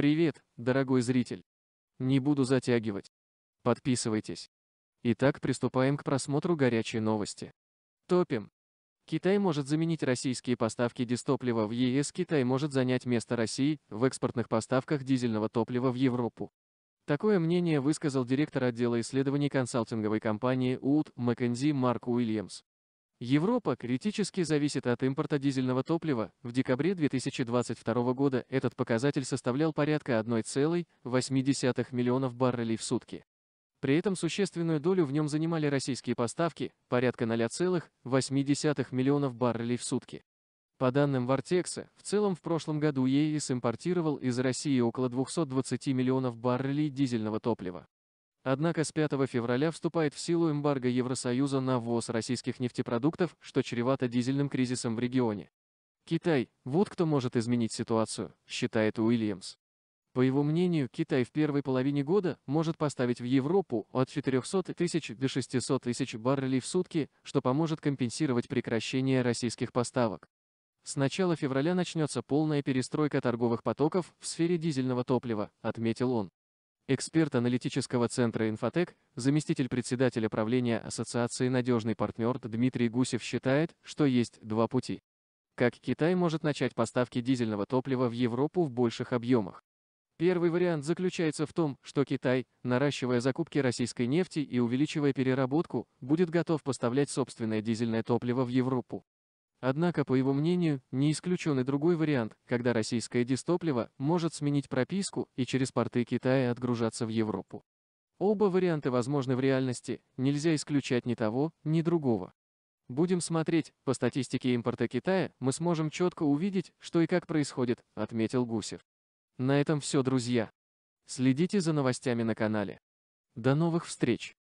Привет, дорогой зритель. Не буду затягивать. Подписывайтесь. Итак, приступаем к просмотру горячей новости. Топим. Китай может заменить российские поставки дистоплива в ЕС. Китай может занять место России в экспортных поставках дизельного топлива в Европу. Такое мнение высказал директор отдела исследований консалтинговой компании УД Маккензи Марк Уильямс. Европа критически зависит от импорта дизельного топлива. В декабре 2022 года этот показатель составлял порядка 1,8 миллионов баррелей в сутки. При этом существенную долю в нем занимали российские поставки, порядка 0,8 миллионов баррелей в сутки. По данным Вартекса, в целом в прошлом году ЕИС импортировал из России около 220 миллионов баррелей дизельного топлива. Однако с 5 февраля вступает в силу эмбарго Евросоюза на ввоз российских нефтепродуктов, что чревато дизельным кризисом в регионе. Китай – вот кто может изменить ситуацию, считает Уильямс. По его мнению, Китай в первой половине года может поставить в Европу от 400 тысяч до 600 тысяч баррелей в сутки, что поможет компенсировать прекращение российских поставок. С начала февраля начнется полная перестройка торговых потоков в сфере дизельного топлива, отметил он эксперт аналитического центра «Инфотек», заместитель председателя правления Ассоциации «Надежный партнер» Дмитрий Гусев считает, что есть два пути. Как Китай может начать поставки дизельного топлива в Европу в больших объемах? Первый вариант заключается в том, что Китай, наращивая закупки российской нефти и увеличивая переработку, будет готов поставлять собственное дизельное топливо в Европу. Однако, по его мнению, не исключен и другой вариант, когда российское дистопливо может сменить прописку и через порты Китая отгружаться в Европу. Оба варианта возможны в реальности, нельзя исключать ни того, ни другого. Будем смотреть, по статистике импорта Китая мы сможем четко увидеть, что и как происходит, отметил Гусев. На этом все, друзья. Следите за новостями на канале. До новых встреч!